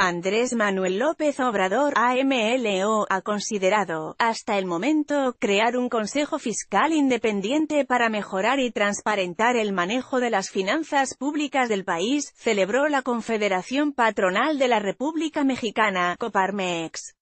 Andrés Manuel López Obrador, AMLO, ha considerado, hasta el momento, crear un Consejo Fiscal independiente para mejorar y transparentar el manejo de las finanzas públicas del país, celebró la Confederación Patronal de la República Mexicana, Coparmex.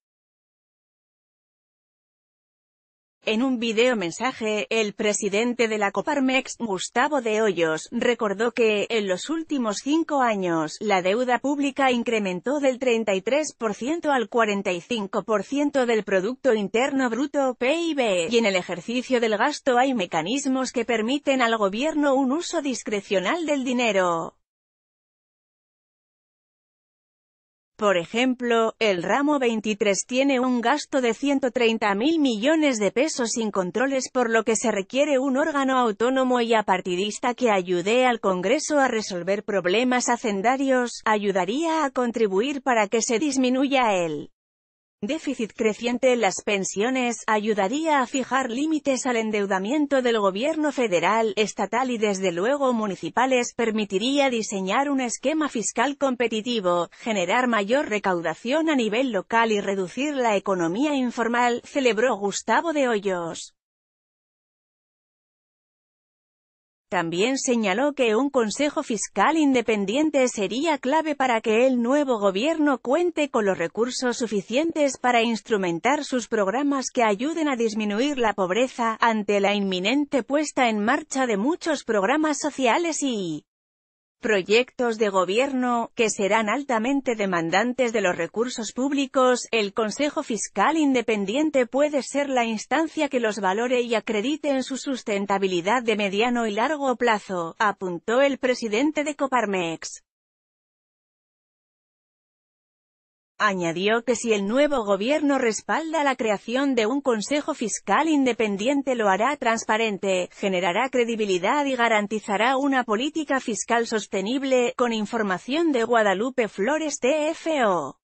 En un video mensaje, el presidente de la Coparmex, Gustavo de Hoyos, recordó que, en los últimos cinco años, la deuda pública incrementó del 33% al 45% del Producto Interno Bruto PIB, y en el ejercicio del gasto hay mecanismos que permiten al gobierno un uso discrecional del dinero. Por ejemplo, el ramo 23 tiene un gasto de 130 mil millones de pesos sin controles por lo que se requiere un órgano autónomo y apartidista que ayude al Congreso a resolver problemas hacendarios, ayudaría a contribuir para que se disminuya el déficit creciente en las pensiones, ayudaría a fijar límites al endeudamiento del gobierno federal, estatal y desde luego municipales, permitiría diseñar un esquema fiscal competitivo, generar mayor recaudación a nivel local y reducir la economía informal, celebró Gustavo de Hoyos. También señaló que un Consejo Fiscal independiente sería clave para que el nuevo gobierno cuente con los recursos suficientes para instrumentar sus programas que ayuden a disminuir la pobreza, ante la inminente puesta en marcha de muchos programas sociales y proyectos de gobierno, que serán altamente demandantes de los recursos públicos, el Consejo Fiscal Independiente puede ser la instancia que los valore y acredite en su sustentabilidad de mediano y largo plazo, apuntó el presidente de Coparmex. Añadió que si el nuevo gobierno respalda la creación de un Consejo Fiscal independiente lo hará transparente, generará credibilidad y garantizará una política fiscal sostenible, con información de Guadalupe Flores TFO.